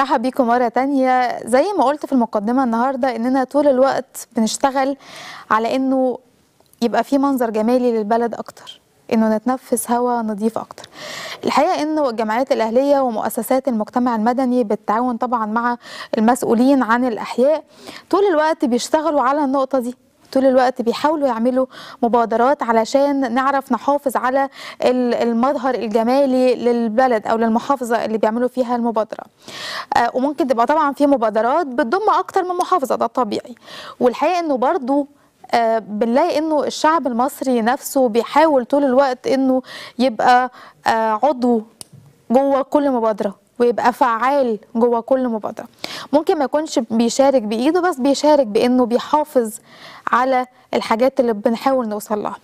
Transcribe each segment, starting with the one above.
مرحب بيكم مرة تانية زي ما قلت في المقدمة النهاردة إننا طول الوقت بنشتغل على إنه يبقى في منظر جمالي للبلد أكتر إنه نتنفس هواء نظيف أكتر الحقيقة إنه الجمعيات الأهلية ومؤسسات المجتمع المدني بالتعاون طبعا مع المسؤولين عن الأحياء طول الوقت بيشتغلوا على النقطة دي طول الوقت بيحاولوا يعملوا مبادرات علشان نعرف نحافظ على المظهر الجمالي للبلد او للمحافظه اللي بيعملوا فيها المبادره آه، وممكن تبقى طبعا في مبادرات بتضم اكتر من محافظه ده طبيعي والحقيقه انه برضو آه، بنلاقي انه الشعب المصري نفسه بيحاول طول الوقت انه يبقى آه، عضو جوه كل مبادره ويبقى فعال جوه كل مبادره ممكن ما يكونش بيشارك بايده بس بيشارك بانه بيحافظ على الحاجات اللي بنحاول نوصل لها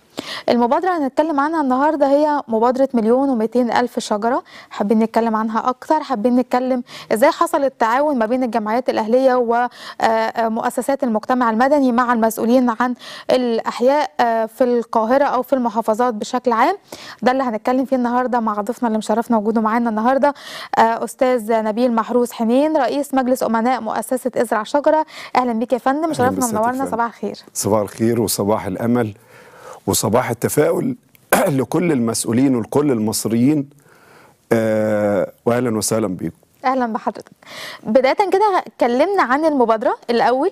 المبادرة اللي هنتكلم عنها النهاردة هي مبادرة مليون و ألف شجرة حابين نتكلم عنها أكتر حابين نتكلم إزاي حصل التعاون ما بين الجمعيات الأهلية ومؤسسات آه، آه، المجتمع المدني مع المسؤولين عن الأحياء آه، في القاهرة أو في المحافظات بشكل عام ده اللي هنتكلم فيه النهاردة مع ضيفنا اللي مشرفنا وجوده معانا النهاردة أستاذ نبيل محروس حنين رئيس مجلس امناء مؤسسه ازرع شجره اهلا بيك يا فندم شرفنا منورنا صباح الخير صباح الخير وصباح الامل وصباح التفاؤل لكل المسؤولين ولكل المصريين آه واهلا وسهلا بيكم اهلا بحضرتك بدايه كده اتكلمنا عن المبادره الاول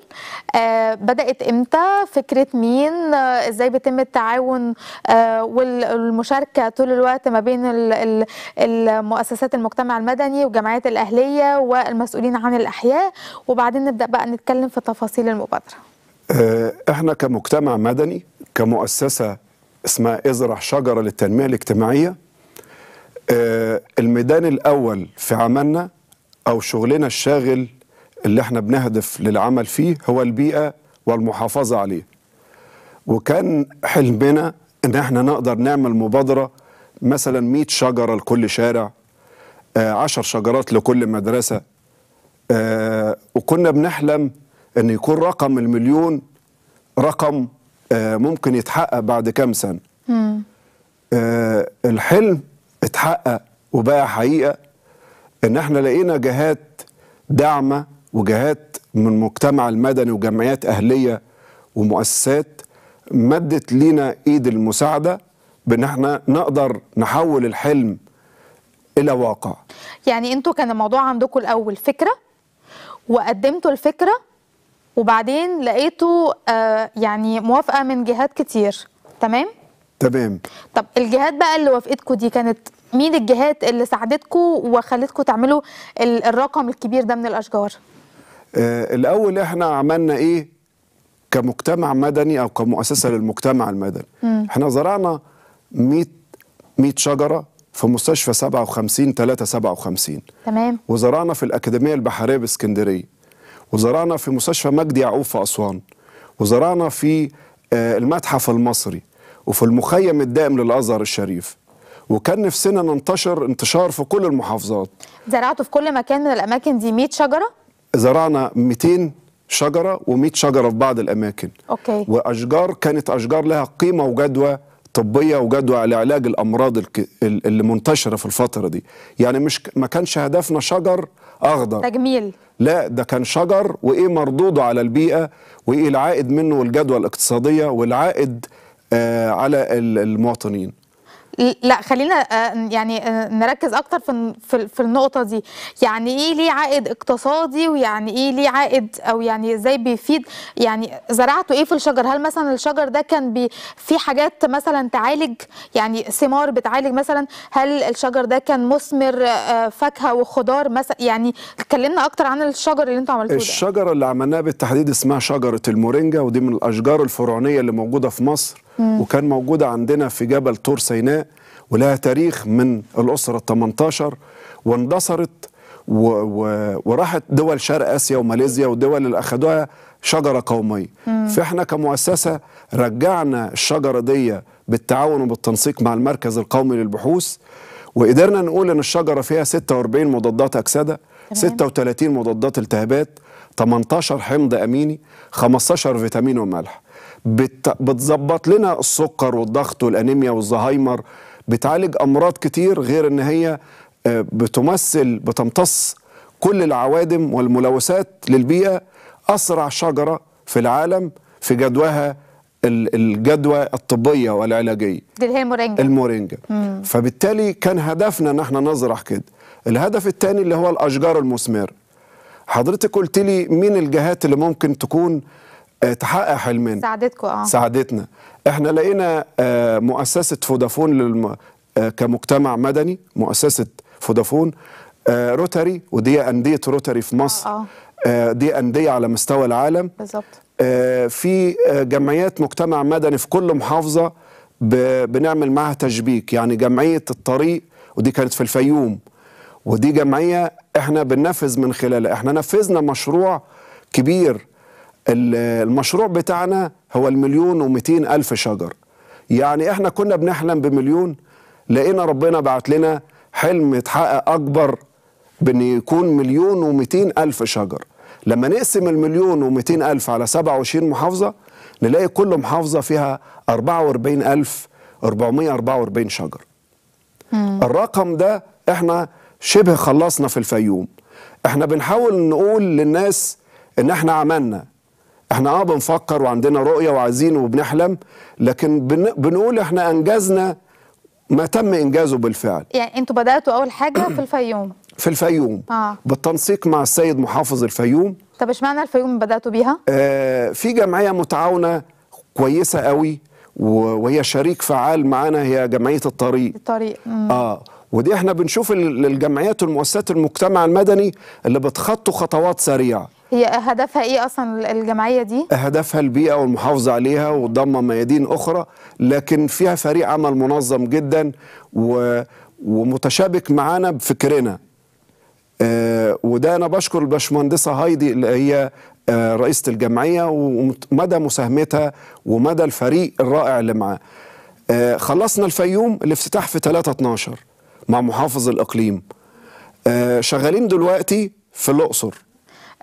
آه بدات امتى فكره مين آه ازاي بيتم التعاون آه والمشاركه طول الوقت ما بين الـ الـ المؤسسات المجتمع المدني وجمعيات الاهليه والمسؤولين عن الاحياء وبعدين نبدا بقى نتكلم في تفاصيل المبادره آه، احنا كمجتمع مدني كمؤسسه اسمها ازرع شجره للتنميه الاجتماعيه آه، الميدان الأول في عملنا او شغلنا الشاغل اللي احنا بنهدف للعمل فيه هو البيئه والمحافظه عليه وكان حلمنا ان احنا نقدر نعمل مبادره مثلا 100 شجره لكل شارع 10 آه، شجرات لكل مدرسه آه، وكنا بنحلم ان يكون رقم المليون رقم آه، ممكن يتحقق بعد كام سنه الحلم اتحقق وبقى حقيقه ان احنا لقينا جهات داعمه وجهات من المجتمع المدني وجمعيات اهليه ومؤسسات مدت لينا ايد المساعده بان احنا نقدر نحول الحلم الى واقع يعني انتوا كان الموضوع عندكم الاول فكره وقدمتوا الفكره وبعدين لقيتوا آه يعني موافقه من جهات كتير تمام تمام طب الجهات بقى اللي وافقتكم دي كانت مين الجهات اللي ساعدتكم وخلتكم تعملوا الرقم الكبير ده من الاشجار آه الاول احنا عملنا ايه كمجتمع مدني او كمؤسسه للمجتمع المدني مم. احنا زرعنا 100 100 شجره في مستشفى 57 3 57 تمام وزرعنا في الاكاديميه البحريه باسكندريه وزرعنا في مستشفى مجدي يعقوب في اسوان وزرعنا في آه، المتحف المصري وفي المخيم الدائم للازهر الشريف وكان نفسنا ننتشر انتشار في كل المحافظات زرعتوا في كل مكان من الاماكن دي 100 شجره زرعنا 200 شجره و100 شجره في بعض الاماكن اوكي واشجار كانت اشجار لها قيمه وجدوى طبيه وجدوى لعلاج الامراض اللي منتشره في الفتره دي يعني مش ما كانش هدفنا شجر اخضر تجميل لا ده كان شجر وايه مردوده على البيئه وايه العائد منه والجدوى الاقتصاديه والعائد آه على المواطنين لا خلينا آه، يعني آه، نركز اكتر في في النقطه دي يعني ايه ليه عائد اقتصادي ويعني ايه ليه عائد او يعني ازاي بيفيد يعني زرعته ايه في الشجر هل مثلا الشجر ده كان بي في حاجات مثلا تعالج يعني ثمار بتعالج مثلا هل الشجر ده كان مثمر آه، فاكهه وخضار مثلا يعني اتكلمنا اكتر عن الشجر اللي انتوا عملتوه ده الشجره اللي عملناها بالتحديد اسمها شجره المورينجا ودي من الاشجار الفرعونيه اللي موجوده في مصر وكان موجودة عندنا في جبل تور سيناء ولها تاريخ من الأسرة 18 واندثرت و... و... وراحت دول شرق آسيا وماليزيا ودول اللي أخدوها شجرة قومية مم. فإحنا كمؤسسة رجعنا الشجرة دي بالتعاون وبالتنسيق مع المركز القومي للبحوث وقدرنا نقول ان الشجره فيها 46 مضادات اكسده تمام. 36 مضادات التهابات 18 حمض اميني 15 فيتامين وملح بتظبط لنا السكر والضغط والانيميا والزهايمر بتعالج امراض كتير غير ان هي آه، بتمثل بتمتص كل العوادم والملوثات للبيئه اسرع شجره في العالم في جدواها الجدوى الطبيه والعلاجيه دي اللي هي المورينجا المورينجا فبالتالي كان هدفنا ان احنا نزرع كده الهدف الثاني اللي هو الاشجار المثمره حضرتك قلت لي مين الجهات اللي ممكن تكون آه، تحقق حلمنا ساعدتكم اه ساعدتنا احنا لقينا آه، مؤسسه فودافون للم... آه، كمجتمع مدني مؤسسه فودافون روتاري ودي انديه روتاري في مصر آه دي انديه على مستوى العالم بالظبط في جمعيات مجتمع مدني في كل محافظه بنعمل معها تشبيك يعني جمعيه الطريق ودي كانت في الفيوم ودي جمعيه احنا بننفذ من خلالها احنا نفذنا مشروع كبير المشروع بتاعنا هو المليون و ألف شجر يعني احنا كنا بنحلم بمليون لقينا ربنا بعت لنا حلم يتحقق أكبر بأن يكون مليون و ألف شجر لما نقسم المليون و ألف على 27 محافظة نلاقي كل محافظة فيها 44444 شجر مم. الرقم ده احنا شبه خلصنا في الفيوم احنا بنحاول نقول للناس ان احنا عملنا احنا اه بنفكر وعندنا رؤيه وعايزين وبنحلم لكن بنقول احنا انجزنا ما تم انجازه بالفعل يعني انتوا بداتوا اول حاجه في الفيوم في الفيوم آه. بالتنسيق مع السيد محافظ الفيوم طب اشمعنى الفيوم بداتوا بيها آه في جمعيه متعاونه كويسه قوي وهي شريك فعال معانا هي جمعيه الطريق الطريق مم. اه ودي احنا بنشوف الجمعيات والمؤسسات المجتمع المدني اللي بتخطوا خطوات سريعه هي هدفها ايه اصلا الجمعيه دي؟ هدفها البيئه والمحافظه عليها وضم ميادين اخرى لكن فيها فريق عمل منظم جدا و... ومتشابك معانا بفكرنا. آه وده انا بشكر الباشمهندسه هايدي اللي هي آه رئيسه الجمعيه ومدى مساهمتها ومدى الفريق الرائع اللي معاه. آه خلصنا الفيوم الافتتاح في 3 12 مع محافظ الاقليم. آه شغالين دلوقتي في الاقصر.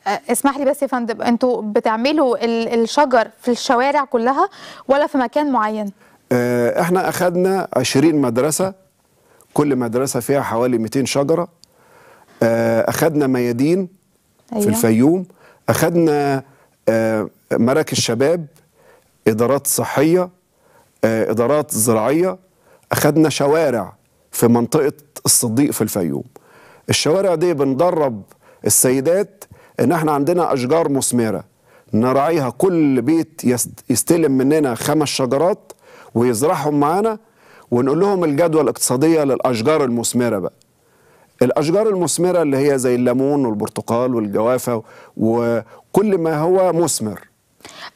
آه، اسمح لي بس يا فندم انتوا بتعملوا الشجر في الشوارع كلها ولا في مكان معين؟ آه، احنا اخذنا 20 مدرسه كل مدرسه فيها حوالي 200 شجره آه، اخذنا ميادين أيوة. في الفيوم اخذنا مراكز شباب ادارات صحيه ادارات زراعيه اخذنا شوارع في منطقه الصديق في الفيوم الشوارع دي بندرب السيدات ان احنا عندنا اشجار مثمره نراعيها كل بيت يستلم مننا خمس شجرات ويزرعهم معانا ونقول لهم الجدوى الاقتصاديه للاشجار المثمره بقى الاشجار المثمره اللي هي زي الليمون والبرتقال والجوافه وكل ما هو مثمر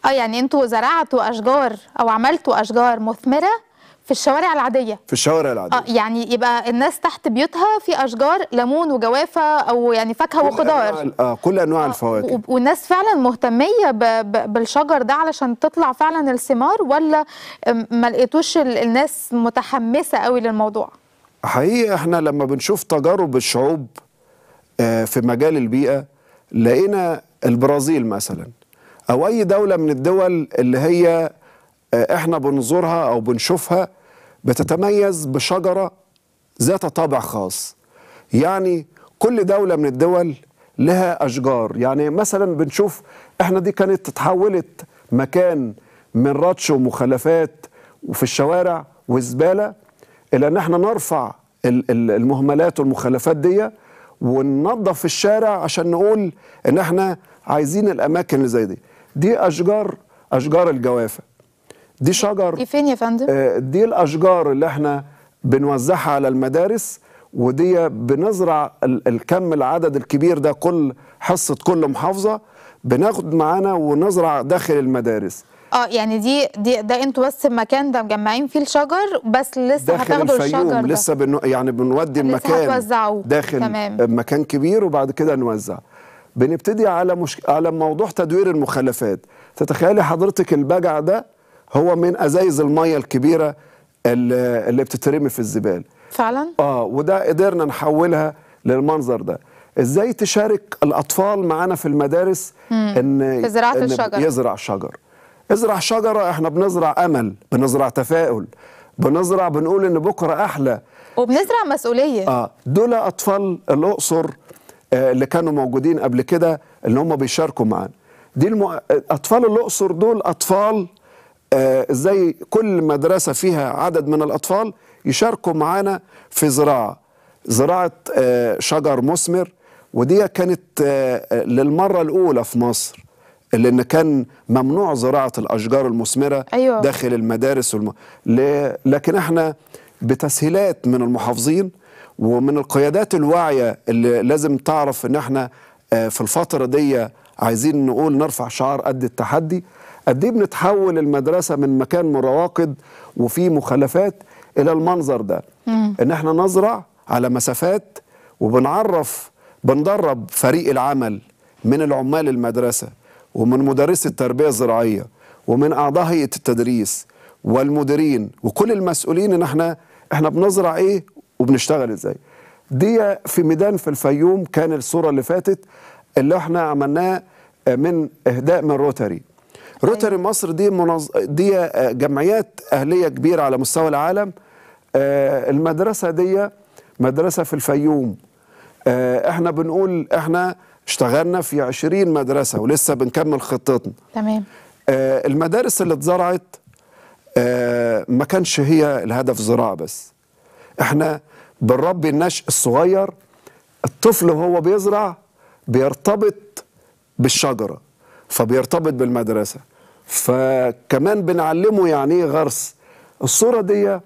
اه يعني انتوا زرعتوا اشجار او عملتوا اشجار مثمره في الشوارع العاديه في الشوارع العاديه اه يعني يبقى الناس تحت بيوتها في اشجار ليمون وجوافه او يعني فاكهه كل وخضار أنواع آه كل انواع آه الفواكه والناس فعلا مهتميه بالشجر ده علشان تطلع فعلا الثمار ولا ما لقيتوش الناس متحمسه قوي للموضوع حقيقي احنا لما بنشوف تجارب الشعوب آه، في مجال البيئه لقينا البرازيل مثلا او اي دوله من الدول اللي هي آه، احنا بنزورها او بنشوفها بتتميز بشجرة ذات طابع خاص يعني كل دولة من الدول لها أشجار يعني مثلا بنشوف احنا دي كانت تحولت مكان من رتش ومخلفات وفي الشوارع وزبالة إلى أن احنا نرفع المهملات والمخلفات دي وننظف الشارع عشان نقول ان احنا عايزين الاماكن اللي زي دي دي اشجار اشجار الجوافه دي شجر دي إيه فين يا فندم؟ آه، دي الأشجار اللي احنا بنوزعها على المدارس ودي بنزرع الكم العدد الكبير ده كل حصة كل محافظة بناخد معانا ونزرع داخل المدارس اه يعني دي دي ده انتوا بس المكان ده مجمعين فيه الشجر بس لسه هتاخدوا الشجر ده لسه بن... يعني بنودي المكان داخل تمام. مكان كبير وبعد كده نوزع بنبتدي على مش... على موضوع تدوير المخلفات تتخيلي حضرتك البجع ده هو من ازايز الميه الكبيره اللي بتترمي في الزبال فعلا اه وده قدرنا نحولها للمنظر ده ازاي تشارك الاطفال معانا في المدارس مم. ان في زراعه إن الشجر يزرع شجر ازرع شجره احنا بنزرع امل بنزرع تفاؤل بنزرع بنقول ان بكره احلى وبنزرع مسؤوليه اه دول اطفال الاقصر آه اللي كانوا موجودين قبل كده اللي هم بيشاركوا معانا دي المؤ... اطفال الاقصر دول اطفال آه، ازاي كل مدرسه فيها عدد من الاطفال يشاركوا معانا في زراعه زراعه آه، شجر مثمر ودي كانت آه، للمره الاولى في مصر لان كان ممنوع زراعه الاشجار المثمره أيوة. داخل المدارس والم... ل... لكن احنا بتسهيلات من المحافظين ومن القيادات الواعيه اللي لازم تعرف ان احنا في الفتره دي عايزين نقول نرفع شعار قد التحدي قد ايه بنتحول المدرسه من مكان مراقد وفيه مخالفات الى المنظر ده مم. ان احنا نزرع على مسافات وبنعرف بندرب فريق العمل من العمال المدرسه ومن مدرسي التربيه الزراعيه ومن اعضاء هيئه التدريس والمديرين وكل المسؤولين ان احنا احنا بنزرع ايه وبنشتغل ازاي دي في ميدان في الفيوم كان الصوره اللي فاتت اللي احنا عملناه من اهداء من روتاري روتري أيوة. مصر دي منظ... دي آه، جمعيات اهليه كبيره على مستوى العالم آه، المدرسه دي مدرسه في الفيوم آه، احنا بنقول احنا اشتغلنا في 20 مدرسه ولسه بنكمل خطتنا تمام المدارس اللي اتزرعت ما كانش هي الهدف زراعه بس احنا بنربي النشء الصغير الطفل وهو بيزرع بيرتبط بالشجره فبيرتبط بالمدرسة فكمان بنعلمه يعني ايه غرس الصورة دي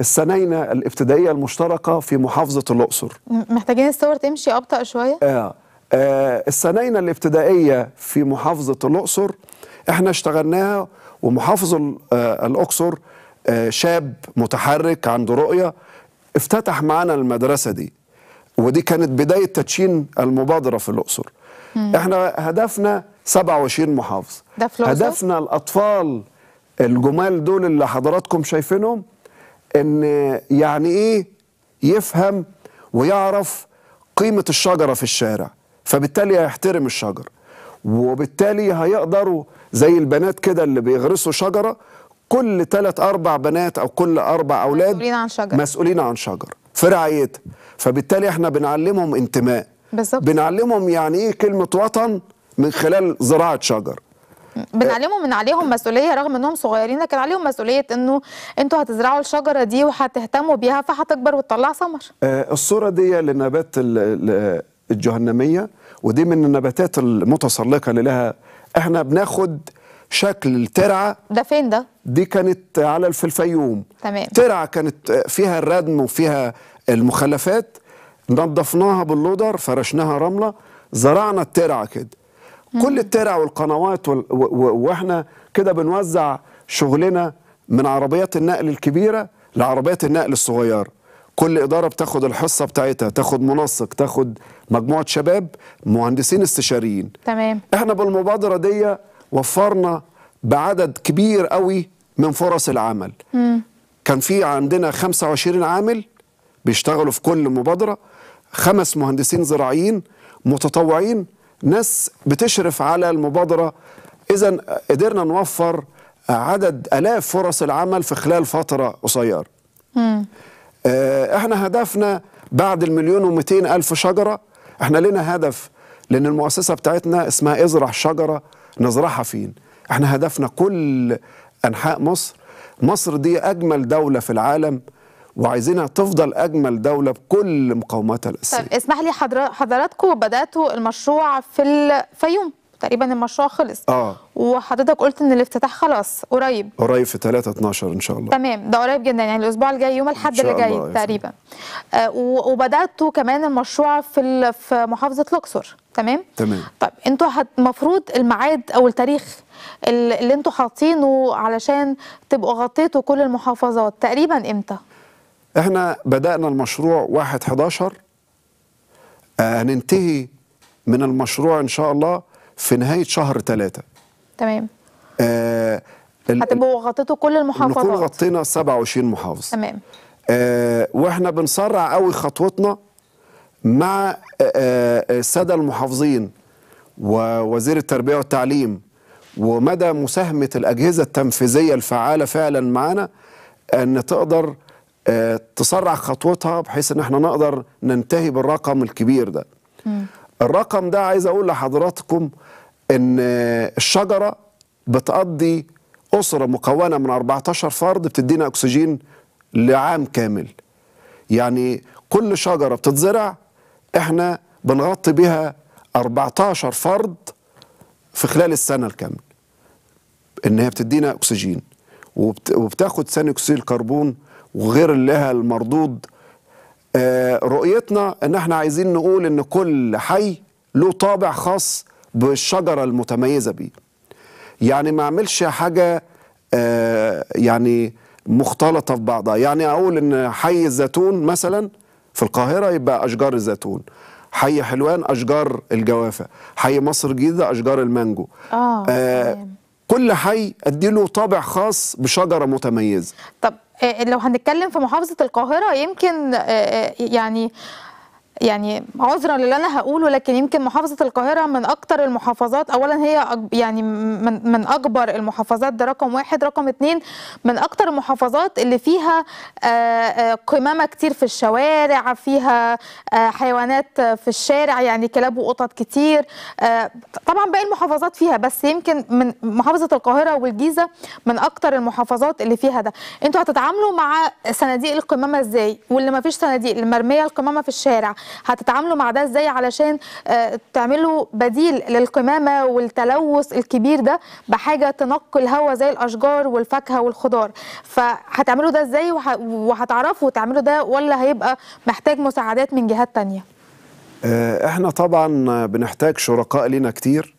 السنينة الابتدائية المشتركة في محافظة الأقصر محتاجين الصور تمشي أبطأ شوية؟ آه. آه السنينة الابتدائية في محافظة الأقصر احنا اشتغلناها ومحافظ آه الأقصر آه شاب متحرك عنده رؤية افتتح معانا المدرسة دي ودي كانت بداية تدشين المبادرة في الأقصر احنا هدفنا 27 محافظة ده في هدفنا الأطفال الجمال دول اللي حضراتكم شايفينهم إن يعني إيه يفهم ويعرف قيمة الشجرة في الشارع فبالتالي هيحترم الشجر وبالتالي هيقدروا زي البنات كده اللي بيغرسوا شجرة كل ثلاث أربع بنات أو كل أربع أولاد مسؤولين عن شجر مسؤولين عن شجر في رعايتها فبالتالي احنا بنعلمهم انتماء بالظبط بنعلمهم يعني ايه كلمة وطن من خلال زراعه شجر بنعلمهم من عليهم مسؤوليه رغم انهم صغيرين لكن عليهم مسؤوليه انه انتوا هتزرعوا الشجره دي وهتهتموا بيها فهتكبر وتطلع ثمر. آه، الصوره دي لنبات الجهنميه ودي من النباتات المتسلقه اللي لها احنا بناخد شكل الترعه ده فين ده؟ دي كانت على الفلفيوم الفيوم تمام ترعه كانت آه، فيها الردم وفيها المخلفات نظفناها باللودر فرشناها رمله زرعنا الترعه كده كل الترع والقنوات و... و... واحنا كده بنوزع شغلنا من عربيات النقل الكبيره لعربيات النقل الصغيره كل اداره بتاخد الحصه بتاعتها تاخد منسق تاخد مجموعه شباب مهندسين استشاريين تمام احنا بالمبادره دي وفرنا بعدد كبير قوي من فرص العمل مم. كان في عندنا 25 عامل بيشتغلوا في كل مبادره خمس مهندسين زراعيين متطوعين ناس بتشرف على المبادرة إذا قدرنا نوفر عدد ألاف فرص العمل في خلال فترة قصيرة آه، احنا هدفنا بعد المليون ومئتين ألف شجرة احنا لنا هدف لأن المؤسسة بتاعتنا اسمها ازرع شجرة نزرعها فين احنا هدفنا كل أنحاء مصر مصر دي أجمل دولة في العالم وعايزينها تفضل اجمل دوله بكل مقوماتها الاساسيه. طيب اسمح لي حضراتكم بداتوا المشروع في الفيوم تقريبا المشروع خلص اه وحضرتك قلت ان الافتتاح خلاص قريب قريب في 3 12 ان شاء الله تمام ده قريب جدا يعني الاسبوع الجاي يوم الاحد اللي جاي تقريبا آه وبداتوا كمان المشروع في في محافظه الاقصر تمام تمام طب انتوا المفروض الميعاد او التاريخ اللي انتوا حاطينه علشان تبقوا غطيتوا كل المحافظات تقريبا امتى احنا بدأنا المشروع 1 11 آه، هننتهي من المشروع ان شاء الله في نهايه شهر ثلاثة تمام آه هتبقوا غطيتوا كل المحافظات نكون غطينا 27 محافظه تمام آه واحنا بنسرع قوي خطوتنا مع آه، آه، الساده المحافظين ووزير التربيه والتعليم ومدى مساهمه الاجهزه التنفيذيه الفعاله فعلا معانا ان تقدر تسرع خطوتها بحيث ان احنا نقدر ننتهي بالرقم الكبير ده الرقم ده عايز اقول لحضراتكم ان الشجره بتقضي اسره مكونه من 14 فرد بتدينا اكسجين لعام كامل يعني كل شجره بتتزرع احنا بنغطي بها 14 فرد في خلال السنه الكامله ان هي بتدينا اكسجين وبتاخد ثاني اكسيد الكربون وغير لها المردود آه، رؤيتنا ان احنا عايزين نقول ان كل حي له طابع خاص بالشجرة المتميزة بيه يعني ما اعملش حاجة آه، يعني مختلطة في بعضها يعني اقول ان حي الزيتون مثلا في القاهرة يبقى اشجار الزيتون حي حلوان اشجار الجوافة حي مصر الجديدة اشجار المانجو آه. آه كل حي اديله طابع خاص بشجرة متميزة طب آه، لو هنتكلم في محافظه القاهره يمكن آه، آه، يعني يعني عذرا للي انا هقوله لكن يمكن محافظه القاهره من اكتر المحافظات اولا هي يعني من من اكبر المحافظات ده رقم واحد رقم اتنين من اكتر المحافظات اللي فيها آه، آه، قمامه كتير في الشوارع فيها آه، حيوانات في الشارع يعني كلاب وقطط كتير طبعا باقي المحافظات فيها بس يمكن من محافظه القاهره والجيزه من اكتر المحافظات اللي فيها ده انتوا هتتعاملوا مع صناديق القمامه ازاي واللي ما فيش صناديق المرميه القمامه في الشارع هتتعاملوا مع ده ازاي علشان آه، تعملوا بديل للقمامه والتلوث الكبير ده بحاجه تنقي الهواء زي الاشجار والفاكهه والخضار فهتعملوا ده ازاي وهتعرفوا تعملوا ده ولا هيبقى محتاج مساعدات من جهات تانية آه، احنا طبعا بنحتاج شركاء لنا كتير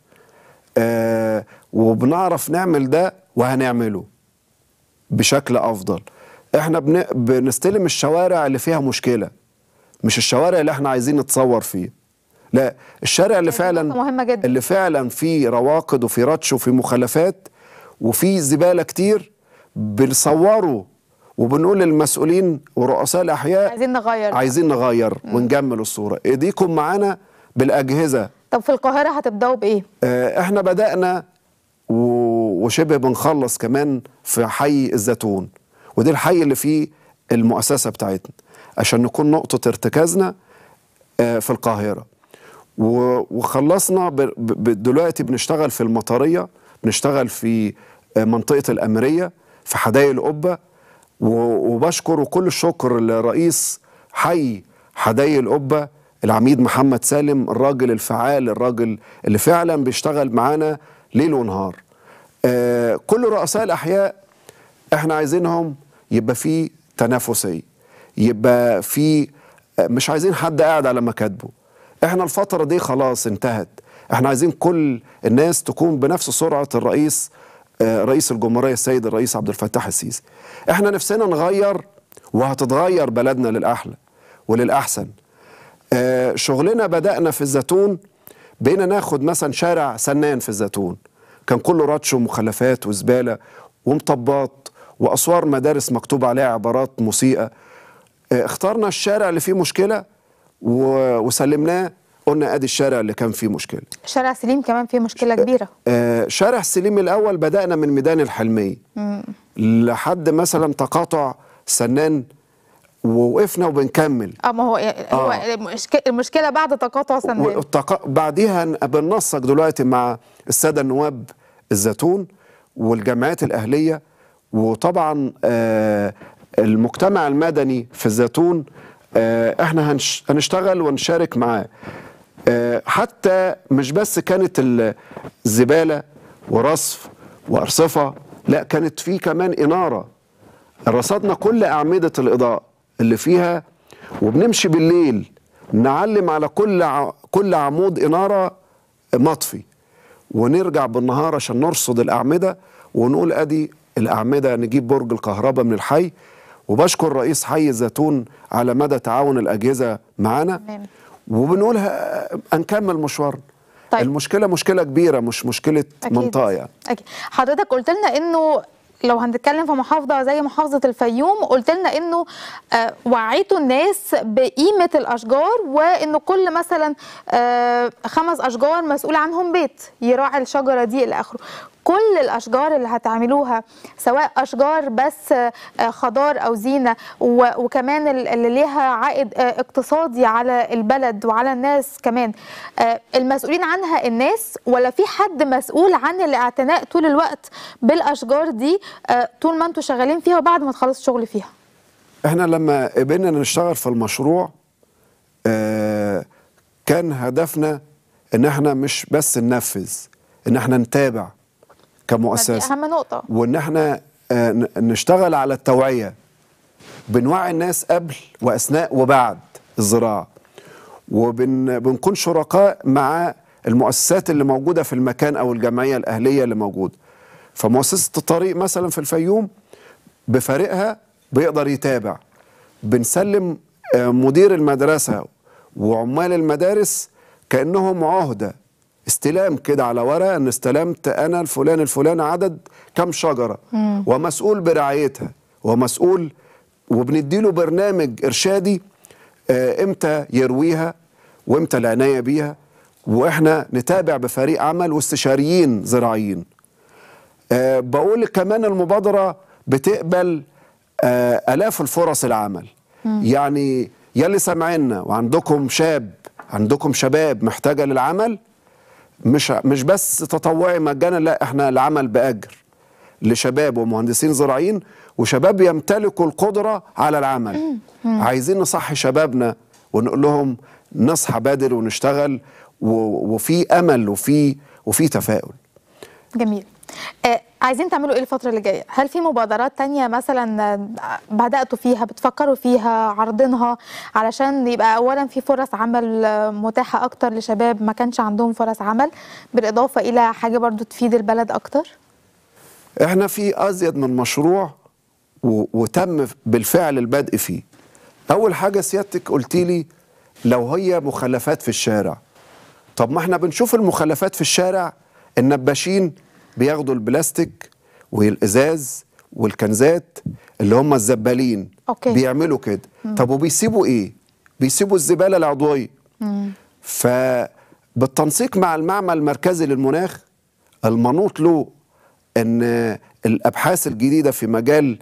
اه وبنعرف نعمل ده وهنعمله بشكل افضل احنا بنستلم الشوارع اللي فيها مشكله مش الشوارع اللي احنا عايزين نتصور فيه لا الشارع اللي يعني فعلا مهمة جدا. اللي فعلا فيه رواقد وفي رتش وفي مخالفات وفي زباله كتير بنصوره وبنقول للمسؤولين ورؤساء الاحياء عايزين نغير عايزين نغير م. ونجمل الصوره ايديكم معانا بالاجهزه طب في القاهره هتبداوا بايه آه احنا بدانا وشبه بنخلص كمان في حي الزيتون وده الحي اللي فيه المؤسسه بتاعتنا عشان نكون نقطة ارتكازنا آه، في القاهرة وخلصنا دلوقتي بنشتغل في المطرية بنشتغل في آه، منطقة الأمرية في حدائق القبة وبشكر وكل الشكر لرئيس حي حدائق القبة العميد محمد سالم الراجل الفعال الراجل اللي فعلا بيشتغل معانا ليل ونهار آه، كل رؤساء الأحياء احنا عايزينهم يبقى فيه تنافسيه يبقى في آه، مش عايزين حد قاعد على مكاتبه احنا الفترة دي خلاص انتهت احنا عايزين كل الناس تكون بنفس سرعة الرئيس آه، رئيس الجمهورية السيد الرئيس عبد الفتاح السيسي احنا نفسنا نغير وهتتغير بلدنا للأحلى وللأحسن آه، شغلنا بدأنا في الزيتون بقينا ناخد مثلا شارع سنان في الزيتون كان كله راتش ومخلفات وزبالة ومطبات وأسوار مدارس مكتوب عليها عبارات مسيئة آه، اخترنا الشارع اللي فيه مشكله وسلمناه قلنا ادي الشارع اللي كان فيه مشكله شارع سليم كمان فيه مشكله آه، كبيره آه شارع سليم الاول بدانا من ميدان الحلميه لحد مثلا تقاطع سنان ووقفنا وبنكمل اه ما هو يعني هو آه. المشكله بعد تقاطع سنان والتق... بعديها بننسق دلوقتي مع الساده النواب الزيتون والجامعات الاهليه وطبعا آه المجتمع المدني في الزيتون آه، احنا هنشتغل ونشارك معاه آه، حتى مش بس كانت الزبالة ورصف وأرصفة لا كانت في كمان إنارة رصدنا كل أعمدة الإضاءة اللي فيها وبنمشي بالليل نعلم على كل كل عمود إنارة مطفي ونرجع بالنهار عشان نرصد الأعمدة ونقول أدي الأعمدة نجيب برج الكهرباء من الحي وبشكر رئيس حي الزيتون على مدى تعاون الأجهزة معانا وبنقول هنكمل مشوارنا طيب. المشكلة مشكلة كبيرة مش مشكلة أكيد. منطقة يعني أكيد. حضرتك قلت لنا إنه لو هنتكلم في محافظة زي محافظة الفيوم قلت لنا إنه آه، وعيتوا الناس بقيمة الأشجار وإنه كل مثلا آه، خمس أشجار مسؤول عنهم بيت يراعي الشجرة دي إلى آخره كل الاشجار اللي هتعملوها سواء اشجار بس آه، خضار او زينه وكمان اللي ليها عائد آه، اقتصادي على البلد وعلى الناس كمان آه، المسؤولين عنها الناس ولا في حد مسؤول عن الاعتناء طول الوقت بالاشجار دي طول ما انتم شغالين فيها وبعد ما تخلصوا الشغل فيها احنا لما قبلنا نشتغل في المشروع كان هدفنا ان احنا مش بس ننفذ ان احنا نتابع كمؤسسه اهم نقطه وان احنا آه، نشتغل على التوعيه بنوعي الناس قبل واثناء وبعد الزراعه وبنكون شركاء مع المؤسسات اللي موجوده في المكان او الجمعيه الاهليه اللي موجوده فمؤسسه الطريق مثلا في الفيوم بفريقها بيقدر يتابع بنسلم آه، مدير المدرسه وعمال المدارس كانهم عهده استلام كده على ورقه ان استلمت انا الفلان الفلان عدد كم شجره مم. ومسؤول برعايتها ومسؤول وبنديله برنامج ارشادي آه، امتى يرويها وامتى العنايه بيها واحنا نتابع بفريق عمل واستشاريين زراعيين أه بقول كمان المبادره بتقبل أه الاف الفرص العمل م. يعني يلي سامعنا وعندكم شاب عندكم شباب محتاجه للعمل مش مش بس تطوعي مجانا لا احنا العمل باجر لشباب ومهندسين زراعيين وشباب يمتلكوا القدره على العمل عايزين نصحي شبابنا ونقول لهم نصحى بدري ونشتغل وفي امل وفي وفي تفاؤل جميل آه، عايزين تعملوا ايه الفتره اللي جايه هل في مبادرات تانية مثلا بداتوا فيها بتفكروا فيها عارضينها علشان يبقى اولا في فرص عمل متاحه اكتر لشباب ما كانش عندهم فرص عمل بالاضافه الى حاجه برضو تفيد البلد اكتر احنا في ازيد من مشروع وتم بالفعل البدء فيه اول حاجه سيادتك قلت لي لو هي مخلفات في الشارع طب ما احنا بنشوف المخلفات في الشارع النباشين بياخدوا البلاستيك والازاز والكنزات اللي هم الزبالين أوكي. بيعملوا كده مم. طب وبيسيبوا ايه بيسيبوا الزباله العضويه ف فبالتنسيق مع المعمل المركزي للمناخ المنوط له ان الابحاث الجديده في مجال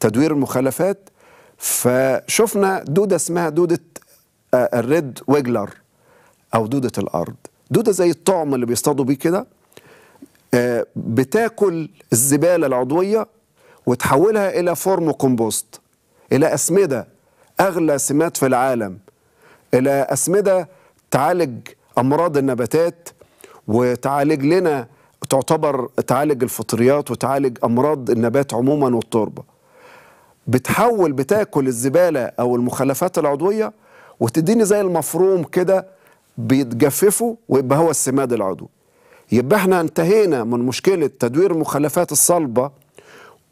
تدوير المخلفات فشفنا دوده اسمها دوده آه، الريد ويجلر او دوده الارض دوده زي الطعم اللي بيصطادوا بيه كده آه، بتاكل الزبالة العضوية وتحولها إلى فورم كومبوست إلى أسمدة أغلى سمات في العالم إلى أسمدة تعالج أمراض النباتات وتعالج لنا تعتبر تعالج الفطريات وتعالج أمراض النبات عموما والتربة بتحول بتاكل الزبالة أو المخلفات العضوية وتديني زي المفروم كده بيتجففوا ويبقى هو السماد العضوي يبقى احنا انتهينا من مشكلة تدوير المخلفات الصلبة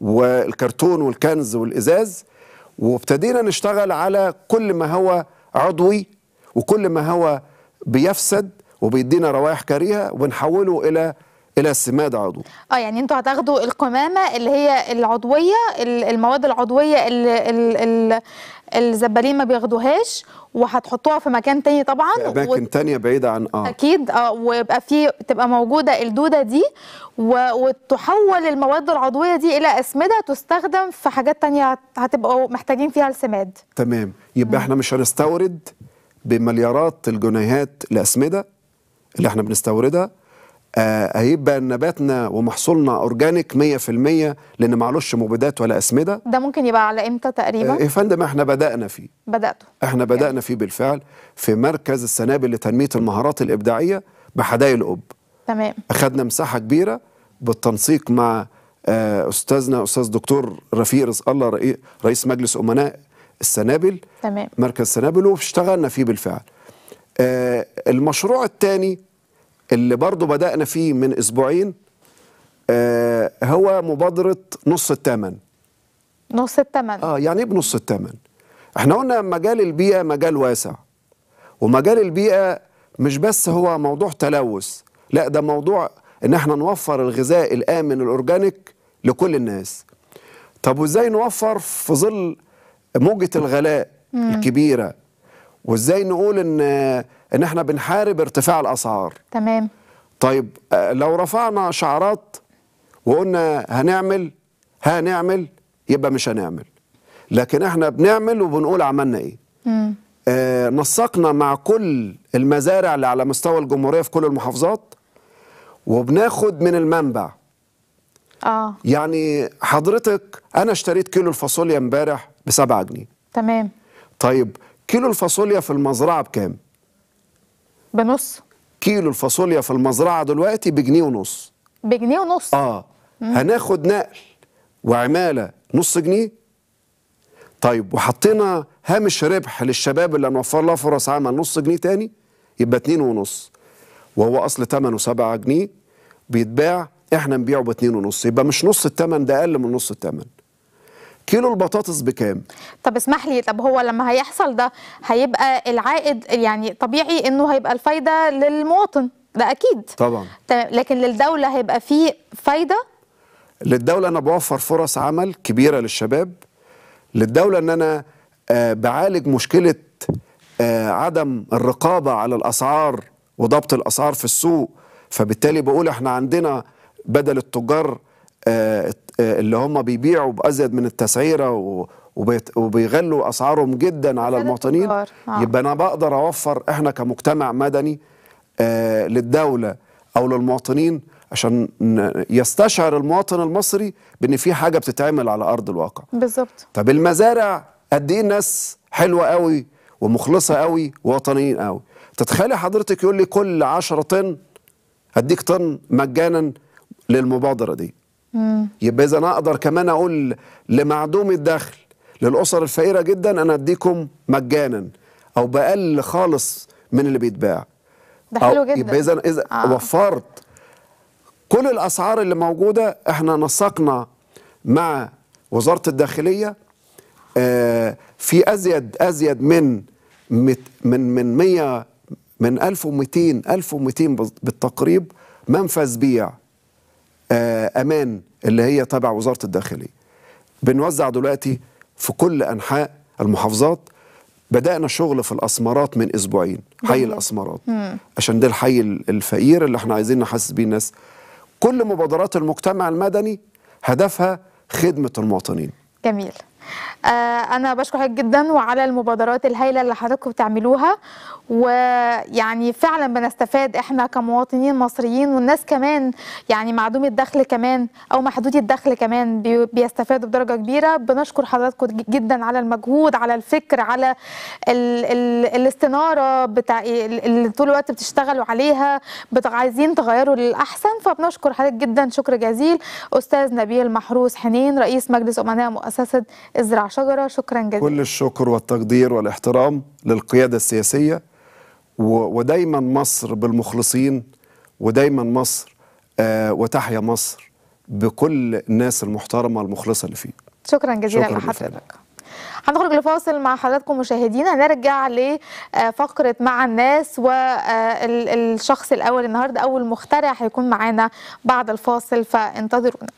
والكرتون والكنز والإزاز وابتدينا نشتغل على كل ما هو عضوي وكل ما هو بيفسد وبيدينا روائح كريهة ونحوله إلى الى استماد عضو اه يعني انتوا هتاخدوا القمامه اللي هي العضويه المواد العضويه اللي, الزبالين ما بياخدوهاش وهتحطوها في مكان تاني طبعا في اماكن و... تانيه بعيده عن اه اكيد اه ويبقى في تبقى موجوده الدوده دي و... وتحول المواد العضويه دي الى اسمده تستخدم في حاجات تانيه هتبقوا محتاجين فيها السماد تمام يبقى م. احنا مش هنستورد بمليارات الجنيهات الاسمده اللي احنا بنستوردها آه هيبقى نباتنا ومحصولنا اورجانيك 100% لان معلوش مبيدات ولا اسمده ده ممكن يبقى على امتى تقريبا؟ آه يا فندم احنا بدانا فيه بداتوا احنا بدانا يعني. فيه بالفعل في مركز السنابل لتنميه المهارات الابداعيه بحداي الاب تمام اخذنا مساحه كبيره بالتنسيق مع آه استاذنا استاذ دكتور رفيق رزق الله رئيس مجلس امناء السنابل تمام مركز السنابل واشتغلنا فيه بالفعل آه المشروع الثاني اللي برضو بدأنا فيه من أسبوعين آه هو مبادرة نص الثمن نص الثمن اه يعني ايه بنص الثمن؟ احنا قلنا مجال البيئة مجال واسع ومجال البيئة مش بس هو موضوع تلوث لا ده موضوع ان احنا نوفر الغذاء الآمن الأورجانيك لكل الناس طب وازاي نوفر في ظل موجة الغلاء الكبيرة وازاي نقول ان ان احنا بنحارب ارتفاع الاسعار تمام طيب آه، لو رفعنا شعارات وقلنا هنعمل هنعمل يبقى مش هنعمل لكن احنا بنعمل وبنقول عملنا ايه آه نسقنا مع كل المزارع اللي على مستوى الجمهوريه في كل المحافظات وبناخد من المنبع اه يعني حضرتك انا اشتريت كيلو الفاصوليا امبارح ب 7 جنيه تمام طيب كيلو الفاصوليا في المزرعه بكام بنص كيلو الفاصوليا في المزرعه دلوقتي بجنيه ونص بجنيه ونص اه مم. هناخد نقل وعماله نص جنيه طيب وحطينا هامش ربح للشباب اللي هنوفر لها فرص عمل نص جنيه تاني يبقى اتنين ونص وهو اصل ثمنه 7 جنيه بيتباع احنا نبيعه باتنين ونص يبقى مش نص الثمن ده اقل من نص الثمن كيلو البطاطس بكام طب اسمح لي طب هو لما هيحصل ده هيبقى العائد يعني طبيعي انه هيبقى الفايده للمواطن ده اكيد طبعا لكن للدوله هيبقى فيه فايده للدوله انا بوفر فرص عمل كبيره للشباب للدوله ان انا آه، بعالج مشكله آه، عدم الرقابه على الاسعار وضبط الاسعار في السوق فبالتالي بقول احنا عندنا بدل التجار اللي هم بيبيعوا بازيد من التسعيره وبيغلوا اسعارهم جدا على المواطنين آه. يبقى انا بقدر اوفر احنا كمجتمع مدني آه، للدوله او للمواطنين عشان يستشعر المواطن المصري بان في حاجه بتتعمل على ارض الواقع بالظبط طب المزارع قد ايه ناس حلوه قوي ومخلصه قوي ووطنيين قوي تتخيلي حضرتك يقول لي كل 10 طن هديك طن مجانا للمبادره دي يبقى اذا انا اقدر كمان اقول لمعدوم الدخل للاسر الفقيره جدا انا اديكم مجانا او باقل خالص من اللي بيتباع ده حلو جدا يبقى اذا اذا آه. وفرت كل الاسعار اللي موجوده احنا نسقنا مع وزاره الداخليه آه، في ازيد ازيد من من من 100 من 1200 1200 بالتقريب منفذ بيع آه، أمان اللي هي تبع وزارة الداخلية بنوزع دلوقتي في كل أنحاء المحافظات بدأنا شغل في الأسمرات من أسبوعين حي الأسمرات عشان ده الحي الفقير اللي احنا عايزين نحسس بيه الناس كل مبادرات المجتمع المدني هدفها خدمة المواطنين جميل آه، أنا بشكر حضرتك جدا وعلى المبادرات الهائلة اللي حضرتك بتعملوها ويعني فعلا بنستفاد احنا كمواطنين مصريين والناس كمان يعني معدوم الدخل كمان او محدودي الدخل كمان بيستفادوا بدرجه كبيره بنشكر حضراتكم جدا على المجهود على الفكر على ال ال الاستناره بتاع اللي طول الوقت بتشتغلوا عليها عايزين تغيروا للاحسن فبنشكر حضرتك جدا شكر جزيل استاذ نبيل محروس حنين رئيس مجلس امناء مؤسسه ازرع شجره شكرا جزيلا كل الشكر والتقدير والاحترام للقياده السياسيه ودايما مصر بالمخلصين ودايما مصر آه وتحيا مصر بكل الناس المحترمه المخلصه اللي فيه شكرا جزيلا لحضرتك هنخرج لفاصل مع حضراتكم مشاهدينا هنرجع لفقرة آه، مع الناس والشخص آه، الأول النهاردة أول مخترع هيكون معانا بعد الفاصل فانتظرونا